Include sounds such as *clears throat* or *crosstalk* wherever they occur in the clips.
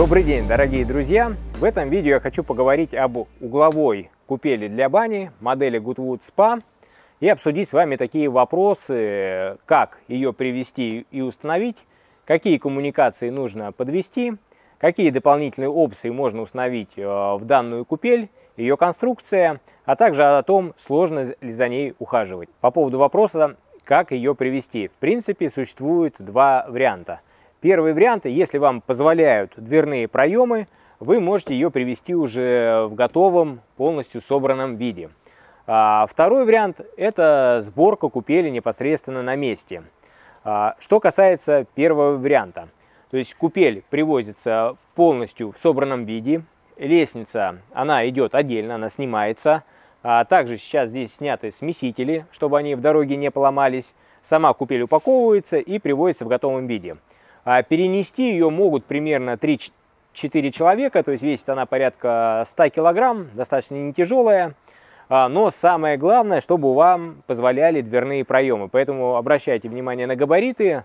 Добрый день, дорогие друзья! В этом видео я хочу поговорить об угловой купели для бани модели Goodwood Spa и обсудить с вами такие вопросы, как ее привести и установить, какие коммуникации нужно подвести, какие дополнительные опции можно установить э, в данную купель, ее конструкция, а также о том, сложно ли за ней ухаживать. По поводу вопроса, как ее привести, в принципе, существует два варианта – Первый вариант, если вам позволяют дверные проемы, вы можете ее привести уже в готовом, полностью собранном виде. А второй вариант – это сборка купели непосредственно на месте. А что касается первого варианта, то есть купель привозится полностью в собранном виде, лестница, она идет отдельно, она снимается, а также сейчас здесь сняты смесители, чтобы они в дороге не поломались, сама купель упаковывается и приводится в готовом виде. А перенести ее могут примерно 3-4 человека, то есть весит она порядка 100 килограмм, достаточно не тяжелая. А, но самое главное, чтобы вам позволяли дверные проемы. Поэтому обращайте внимание на габариты.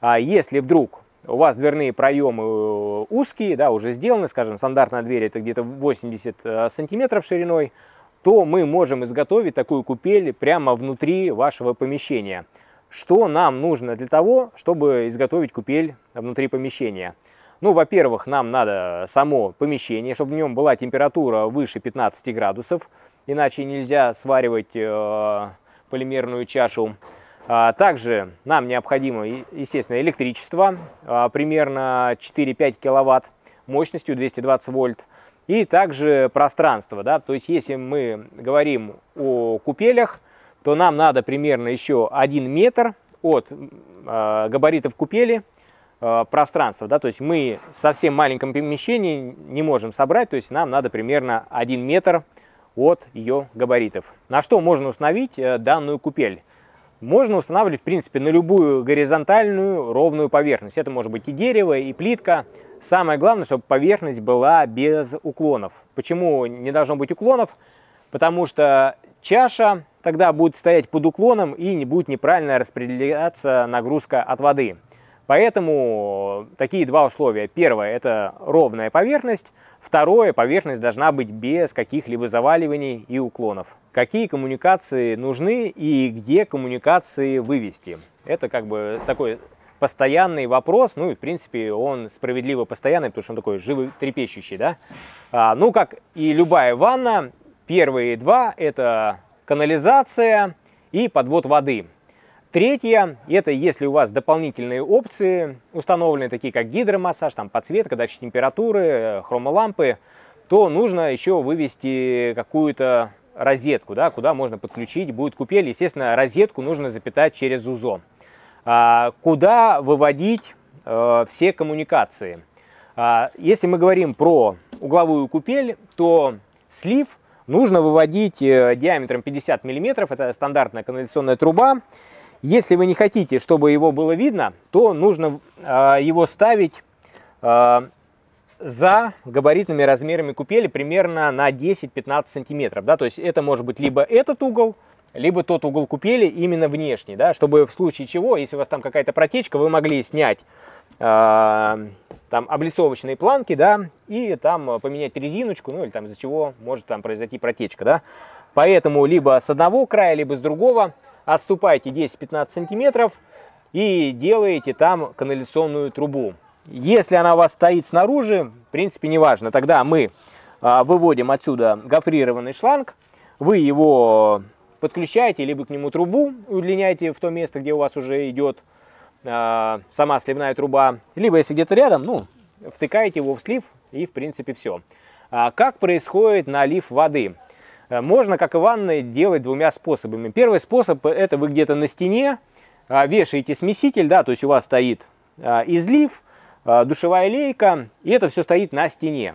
А если вдруг у вас дверные проемы э, узкие, да, уже сделаны, скажем, стандартная дверь это где-то 80 э, сантиметров шириной, то мы можем изготовить такую купель прямо внутри вашего помещения. Что нам нужно для того, чтобы изготовить купель внутри помещения? Ну, во-первых, нам надо само помещение, чтобы в нем была температура выше 15 градусов, иначе нельзя сваривать э, полимерную чашу. А также нам необходимо, естественно, электричество, а, примерно 4-5 киловатт мощностью 220 вольт. И также пространство, да, то есть если мы говорим о купелях, то нам надо примерно еще 1 метр от э, габаритов купели э, пространства. Да? То есть мы в совсем маленьком помещении не можем собрать, то есть нам надо примерно 1 метр от ее габаритов. На что можно установить э, данную купель? Можно устанавливать, в принципе, на любую горизонтальную ровную поверхность. Это может быть и дерево, и плитка. Самое главное, чтобы поверхность была без уклонов. Почему не должно быть уклонов? Потому что чаша тогда будет стоять под уклоном и не будет неправильно распределяться нагрузка от воды. Поэтому такие два условия. Первое – это ровная поверхность. Второе – поверхность должна быть без каких-либо заваливаний и уклонов. Какие коммуникации нужны и где коммуникации вывести? Это как бы такой постоянный вопрос, ну и в принципе он справедливо постоянный, потому что он такой трепещущий, да? А, ну как и любая ванна, первые два – это канализация и подвод воды. Третье, это если у вас дополнительные опции установлены, такие как гидромассаж, там подсветка, датчик температуры, э, хромолампы, то нужно еще вывести какую-то розетку, да, куда можно подключить, будет купель. Естественно, розетку нужно запитать через УЗО. А, куда выводить а, все коммуникации? А, если мы говорим про угловую купель, то слив – нужно выводить э, диаметром 50 мм, это стандартная канализационная труба. Если вы не хотите, чтобы его было видно, то нужно э, его ставить э, за габаритными размерами купели примерно на 10-15 сантиметров. Да? То есть это может быть либо этот угол, либо тот угол купели именно внешний, да? чтобы в случае чего, если у вас там какая-то протечка, вы могли снять а, там облицовочные планки, да, и там поменять резиночку, ну или там из-за чего может там произойти протечка, да. Поэтому либо с одного края, либо с другого отступайте 10-15 сантиметров и делаете там канализационную трубу. Если она у вас стоит снаружи, в принципе, неважно. Тогда мы а, выводим отсюда гофрированный шланг, вы его подключаете, либо к нему трубу удлиняете в то место, где у вас уже идет а, сама сливная труба, либо если где-то рядом, ну, втыкаете его в слив и в принципе все. А как происходит налив воды? Э, можно, как и ванной, делать двумя способами. Первый способ – это вы где-то на стене а, вешаете смеситель, да, то есть у вас стоит излив, душевая лейка, и это все стоит на стене.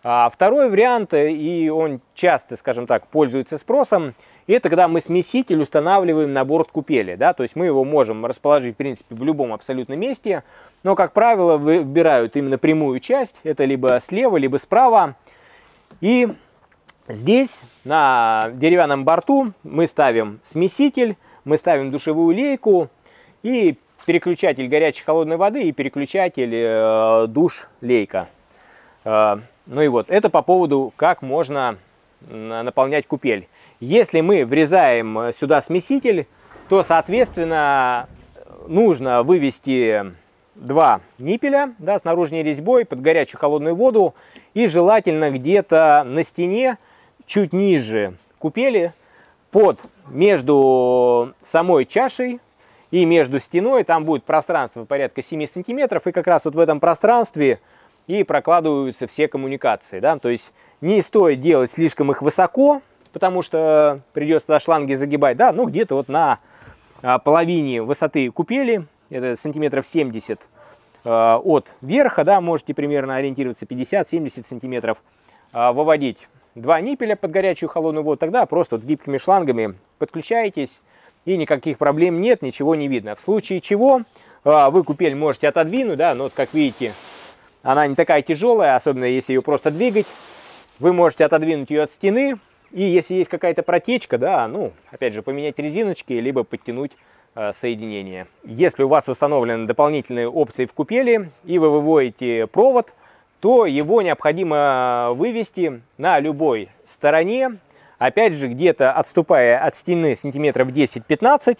второй вариант, э, и он часто, скажем так, пользуется спросом, и это когда мы смеситель устанавливаем на борт купели. Да? То есть мы его можем расположить, в принципе, в любом абсолютно месте. Но, как правило, выбирают именно прямую часть. Это либо слева, либо справа. И здесь, на деревянном борту, мы ставим смеситель, мы ставим душевую лейку и переключатель горячей холодной воды и переключатель э, душ лейка. Э, ну и вот, это по поводу, как можно наполнять купель. Если мы врезаем э, сюда смеситель, то, соответственно, нужно вывести два ниппеля да, с наружной резьбой под горячую холодную воду и желательно где-то на стене, чуть ниже купели, под, между самой чашей и между стеной, там будет пространство порядка 7 сантиметров, и как раз вот в этом пространстве и прокладываются все коммуникации. Да? То есть не стоит делать слишком их высоко, потому что придется до шланги загибать, да, ну где-то вот на а, половине высоты купели, это сантиметров 70 а, от верха, да, можете примерно ориентироваться 50-70 сантиметров, а, выводить два ниппеля под горячую холодную воду, тогда просто вот гибкими шлангами подключаетесь, и никаких проблем нет, ничего не видно. В случае чего вы купель можете отодвинуть, да, но вот как видите, она не такая тяжелая, особенно если ее просто двигать. Вы можете отодвинуть ее от стены, и если есть какая-то протечка, да, ну, опять же, поменять резиночки, либо подтянуть э, соединение. Если у вас установлены дополнительные опции в купели и вы выводите провод, то его необходимо вывести на любой стороне, опять же, где-то отступая от стены сантиметров 10-15,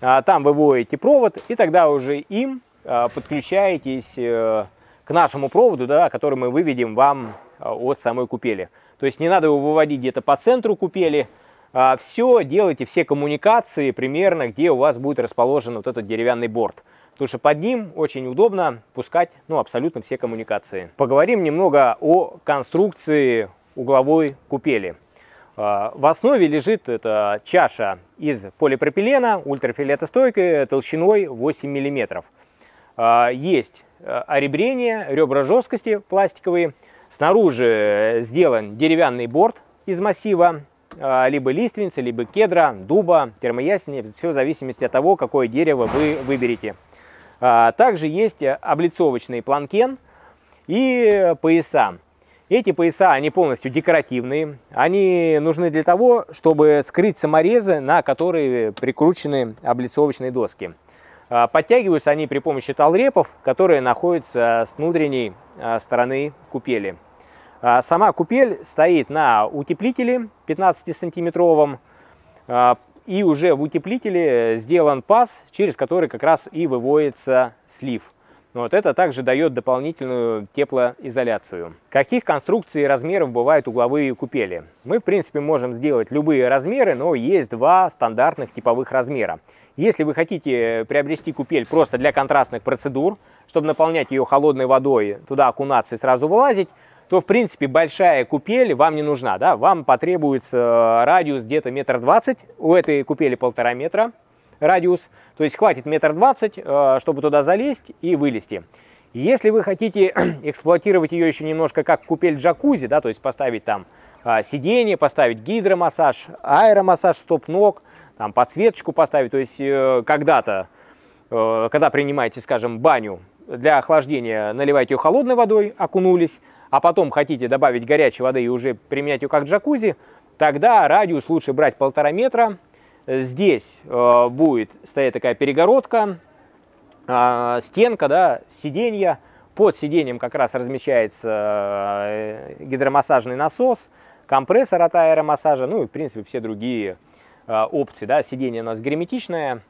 а, там выводите провод, и тогда уже им а, подключаетесь э, к нашему проводу, да, который мы выведем вам э, от самой купели. То есть не надо его выводить где-то по центру купели. А все, делайте все коммуникации примерно, где у вас будет расположен вот этот деревянный борт. Потому что под ним очень удобно пускать ну, абсолютно все коммуникации. Поговорим немного о конструкции угловой купели. А, в основе лежит эта чаша из полипропилена ультрафиолетостойкой толщиной 8 мм. А, есть э, оребрение, ребра жесткости пластиковые – Снаружи э, сделан деревянный борт из массива, э, либо лиственницы, либо кедра, дуба, термоясеня, все в зависимости от того, какое дерево вы выберете. А, также есть э, облицовочный планкен и пояса. Эти пояса, они полностью декоративные, они нужны для того, чтобы скрыть саморезы, на которые прикручены облицовочные доски. А, подтягиваются они при помощи талрепов, которые находятся с внутренней а, стороны купели. А, сама купель стоит на утеплителе 15-сантиметровом, и уже в утеплителе сделан паз, через который как раз и выводится слив. Вот это также дает дополнительную теплоизоляцию. Каких конструкций и размеров бывают угловые купели? Мы, в принципе, можем сделать любые размеры, но есть два стандартных типовых размера. Если вы хотите приобрести купель просто для контрастных процедур, чтобы наполнять ее холодной водой, туда окунаться и сразу вылазить, то, в принципе, большая купель вам не нужна. Да? Вам потребуется радиус где-то метр двадцать, у этой купели полтора метра радиус, то есть хватит метр двадцать, э, чтобы туда залезть и вылезти. Если вы хотите *clears throat* эксплуатировать ее еще немножко как купель джакузи, да, то есть поставить там а, сиденье, поставить гидромассаж, аэромассаж стоп-ног – там подсветочку поставить. То есть э, когда-то, э, когда принимаете, скажем, баню для охлаждения, наливайте ее холодной водой, окунулись, а потом хотите добавить горячей воды и уже применять ее как джакузи, тогда радиус лучше брать полтора метра. Здесь э, будет стоять такая перегородка, а, стенка, да, сиденья. Под сиденьем как раз размещается гидромассажный насос, компрессор от аэромассажа, ну и, в принципе, все другие Э, опции, Да? Сиденье у нас герметичное,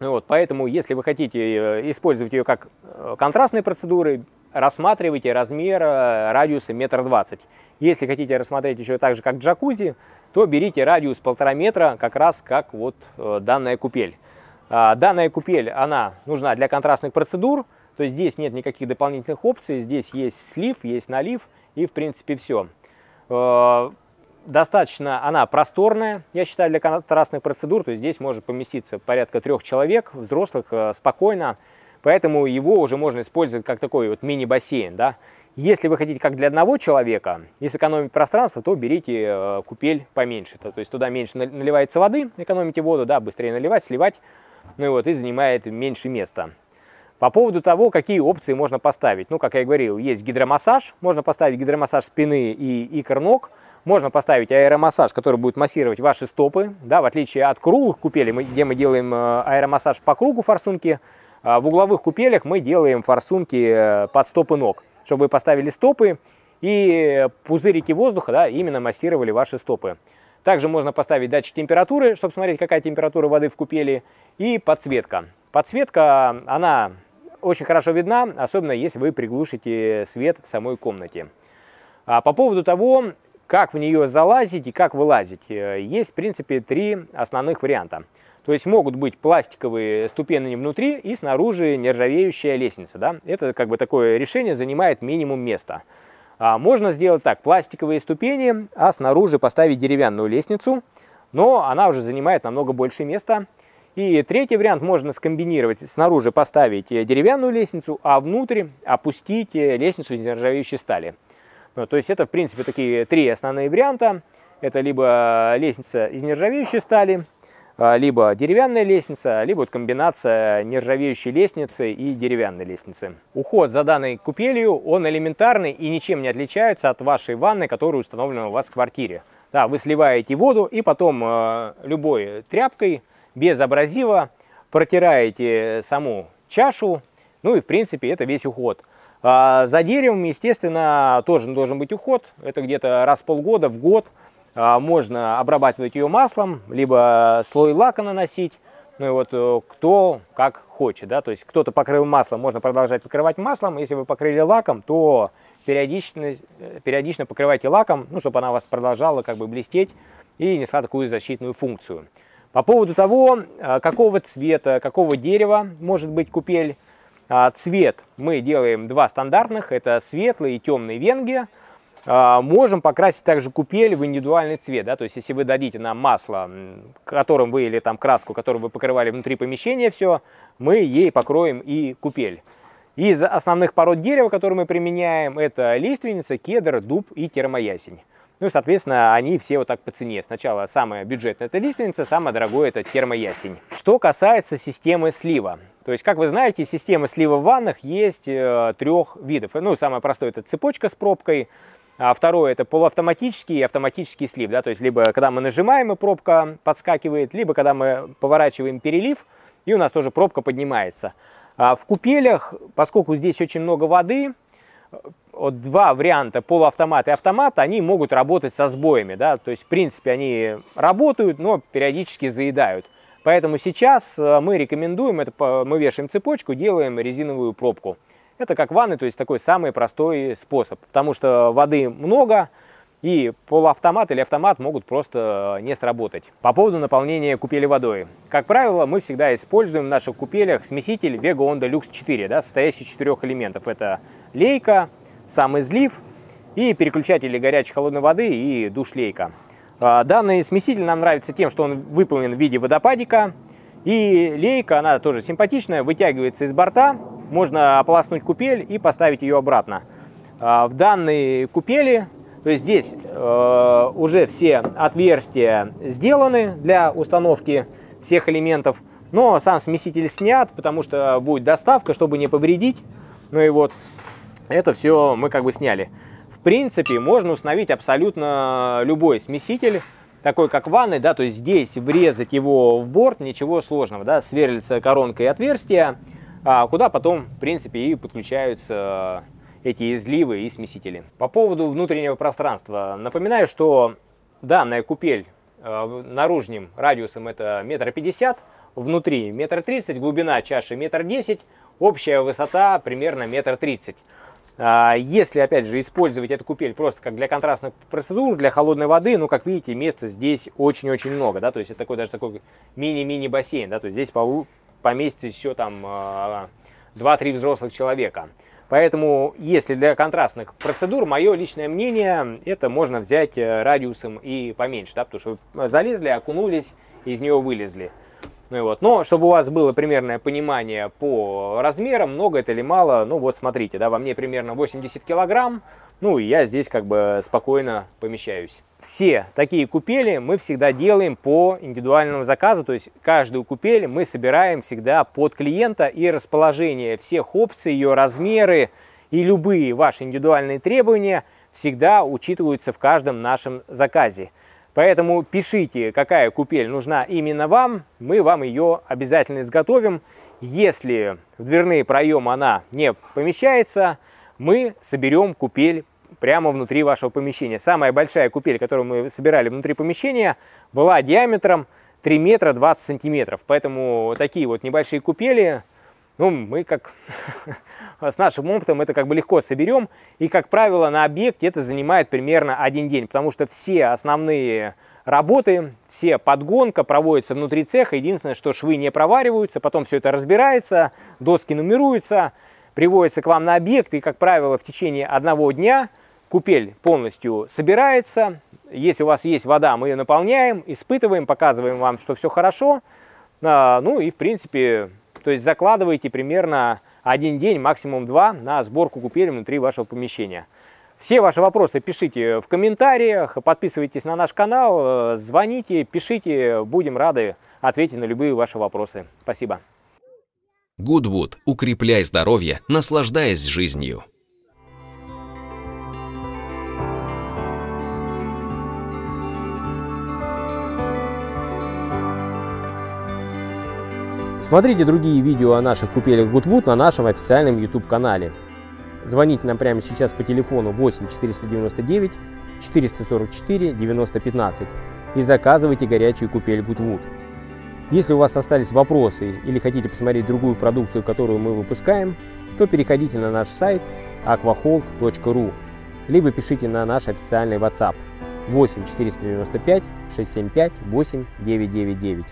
ну вот, поэтому, если вы хотите э, использовать ее как э, контрастные процедуры, рассматривайте размер радиуса метр двадцать. Если хотите рассмотреть еще так же, как джакузи, то берите радиус полтора метра, как раз как вот данная купель. А, данная купель, она нужна для контрастных процедур, то есть здесь нет никаких дополнительных опций, здесь есть слив, есть налив и в принципе все достаточно она просторная, я считаю, для контрастных процедур. То есть здесь может поместиться порядка трех человек, взрослых, э, спокойно. Поэтому его уже можно использовать как такой вот мини-бассейн. Да? Если вы хотите как для одного человека и сэкономить пространство, то берите э, купель поменьше. То есть туда меньше наливается воды, экономите воду, да, быстрее наливать, сливать. Ну и вот, и занимает меньше места. По поводу того, какие опции можно поставить. Ну, как я и говорил, есть гидромассаж. Можно поставить гидромассаж спины и икр ног. Можно поставить аэромассаж, который будет массировать ваши стопы. Да, в отличие от круглых купелей, где мы делаем э, аэромассаж по кругу форсунки, а в угловых купелях мы делаем форсунки э, под стопы ног, чтобы вы поставили стопы и пузырики воздуха да, именно массировали ваши стопы. Также можно поставить датчик температуры, чтобы смотреть, какая температура воды в купели, и подсветка. Подсветка, она очень хорошо видна, особенно если вы приглушите свет в самой комнате. А по поводу того, как в нее залазить и как вылазить? Э, есть, в принципе, три основных варианта. То есть могут быть пластиковые ступени внутри и снаружи нержавеющая лестница. Да? Это как бы такое решение занимает минимум места. А можно сделать так, пластиковые ступени, а снаружи поставить деревянную лестницу, но она уже занимает намного больше места. И третий вариант можно скомбинировать, снаружи поставить э, деревянную лестницу, а внутрь опустить э, лестницу из нержавеющей стали. То есть это, в принципе, такие три основные варианта. Это либо лестница из нержавеющей стали, а, либо деревянная лестница, либо вот комбинация нержавеющей лестницы и деревянной лестницы. Уход за данной купелью, он элементарный и ничем не отличается от вашей ванны, которая установлена у вас в квартире. Да, вы сливаете воду и потом э, любой тряпкой, без абразива, протираете саму чашу, ну и в принципе это весь уход. А за деревом, естественно, тоже должен быть уход. Это где-то раз в полгода, в год а, можно обрабатывать ее маслом, либо слой лака наносить. Ну и вот э, кто как хочет, да, то есть кто-то покрыл маслом, можно продолжать покрывать маслом, если вы покрыли лаком, то периодично, э, периодично покрывайте лаком, ну, чтобы она у вас продолжала как бы блестеть и несла такую защитную функцию. По поводу того, а, какого цвета, какого дерева может быть купель, а, цвет мы делаем два стандартных, это светлый и темный венге. А, можем покрасить также купель в индивидуальный цвет, да, то есть если вы дадите нам масло, которым вы или там краску, которую вы покрывали внутри помещения все, мы ей покроем и купель. Из основных пород дерева, которые мы применяем, это лиственница, кедр, дуб и термоясень. Ну и, соответственно, они все вот так по цене. Сначала самая бюджетная это лиственница, самое дорогое это термоясень. Что касается системы слива. То есть, как вы знаете, системы слива в ваннах есть э, трех видов. Ну, самое простое это цепочка с пробкой. А второе это полуавтоматический и автоматический слив. Да? То есть, либо когда мы нажимаем и пробка подскакивает, либо когда мы поворачиваем перелив, и у нас тоже пробка поднимается. А в купелях, поскольку здесь очень много воды, вот два варианта полуавтомат и автомат, они могут работать со сбоями, да, то есть в принципе они работают, но периодически заедают. Поэтому сейчас э, мы рекомендуем, это мы вешаем цепочку, делаем резиновую пробку. Это как ванны, то есть такой самый простой способ, потому что воды много, и полуавтомат или автомат могут просто не сработать. По поводу наполнения купели водой. Как правило, мы всегда используем в наших купелях смеситель Vega Onda Lux 4, да, состоящий из четырех элементов. Это лейка, сам излив и переключатели горячей холодной воды и душлейка. А, данный смеситель нам нравится тем, что он выполнен в виде водопадика. И лейка, она тоже симпатичная, вытягивается из борта, можно ополоснуть купель и поставить ее обратно. А, в данной купели, то есть здесь э, уже все отверстия сделаны для установки всех элементов, но сам смеситель снят, потому что будет доставка, чтобы не повредить. Ну и вот это все мы как бы сняли. В принципе, можно установить абсолютно любой смеситель, такой как в ванной, да, то есть здесь врезать его в борт, ничего сложного, да, сверлится коронка и отверстие, а куда потом, в принципе, и подключаются эти изливы и смесители. По поводу внутреннего пространства. Напоминаю, что данная купель э, наружным радиусом это метр пятьдесят, внутри метр тридцать, глубина чаши метр десять, общая высота примерно метр тридцать. А, если, опять же, использовать эту купель просто как для контрастных процедур, для холодной воды, ну, как видите, места здесь очень-очень много, да, то есть это такой даже такой мини-мини бассейн, да, то есть здесь поместится еще там 2-3 а, взрослых человека. Поэтому, если для контрастных процедур, мое личное мнение, это можно взять э, радиусом и поменьше, да, потому что залезли, окунулись, из нее вылезли. Ну, вот. Но чтобы у вас было примерное понимание по размерам, много это или мало, ну вот смотрите, да, во мне примерно 80 килограмм, ну и я здесь как бы спокойно помещаюсь. Все такие купели мы всегда делаем по индивидуальному заказу, то есть каждую купель мы собираем всегда под клиента и расположение всех опций, ее размеры и любые ваши индивидуальные требования всегда учитываются в каждом нашем заказе. Поэтому пишите, какая купель нужна именно вам, мы вам ее обязательно изготовим. Если в дверные проемы она не помещается, мы соберем купель прямо внутри вашего помещения. Самая большая купель, которую мы собирали внутри помещения, была диаметром 3 метра 20 сантиметров. Поэтому такие вот небольшие купели ну, мы как *laughs* с нашим опытом это как бы легко соберем. И, как правило, на объекте это занимает примерно один день, потому что все основные работы, все подгонка проводится внутри цеха. Единственное, что швы не провариваются, потом все это разбирается, доски нумеруются, приводится к вам на объект. И, как правило, в течение одного дня купель полностью собирается. Если у вас есть вода, мы ее наполняем, испытываем, показываем вам, что все хорошо. А, ну и, в принципе, то есть закладываете примерно один день, максимум два, на сборку купели внутри вашего помещения. Все ваши вопросы пишите в комментариях, подписывайтесь на наш канал, э, звоните, пишите, будем рады ответить на любые ваши вопросы. Спасибо. Goodwood. Укрепляй здоровье, наслаждаясь жизнью. Смотрите другие видео о наших купелях Goodwood на нашем официальном YouTube-канале. Звоните нам прямо сейчас по телефону 8 499 444 915 и заказывайте горячую купель Goodwood. Если у вас остались вопросы или хотите посмотреть другую продукцию, которую мы выпускаем, то переходите на наш сайт aquahold.ru либо пишите на наш официальный WhatsApp 8 495 675 8999.